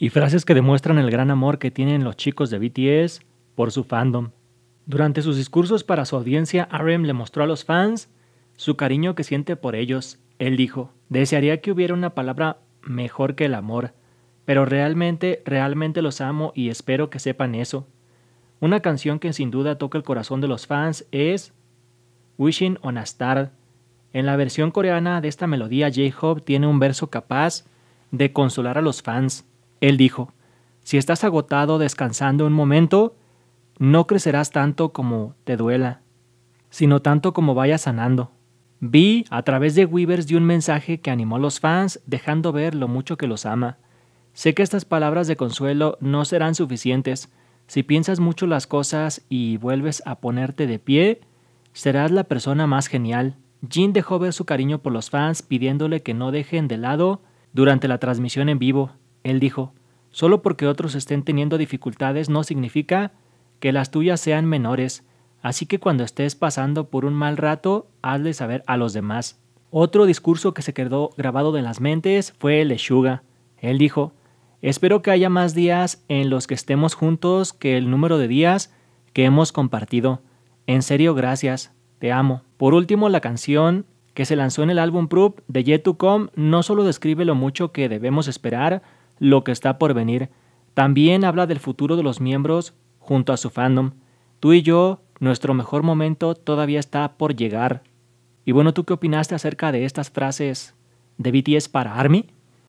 y frases que demuestran el gran amor que tienen los chicos de BTS por su fandom. Durante sus discursos para su audiencia, RM le mostró a los fans su cariño que siente por ellos. Él dijo, desearía que hubiera una palabra mejor que el amor, pero realmente, realmente los amo y espero que sepan eso. Una canción que sin duda toca el corazón de los fans es Wishing on a Star. En la versión coreana de esta melodía, J-Hope tiene un verso capaz de consolar a los fans. Él dijo, si estás agotado descansando un momento, no crecerás tanto como te duela, sino tanto como vayas sanando. Vi a través de Weavers dio un mensaje que animó a los fans dejando ver lo mucho que los ama. Sé que estas palabras de consuelo no serán suficientes. Si piensas mucho las cosas y vuelves a ponerte de pie, serás la persona más genial. Jin dejó ver su cariño por los fans pidiéndole que no dejen de lado durante la transmisión en vivo. Él dijo, solo porque otros estén teniendo dificultades no significa que las tuyas sean menores, así que cuando estés pasando por un mal rato, hazle saber a los demás. Otro discurso que se quedó grabado en las mentes fue el de Shuga. Él dijo, espero que haya más días en los que estemos juntos que el número de días que hemos compartido. En serio, gracias. Te amo. Por último, la canción que se lanzó en el álbum Proof de Yet to Come no solo describe lo mucho que debemos esperar, lo que está por venir, también habla del futuro de los miembros junto a su fandom. Tú y yo, nuestro mejor momento todavía está por llegar. Y bueno, ¿tú qué opinaste acerca de estas frases de BTS para Army?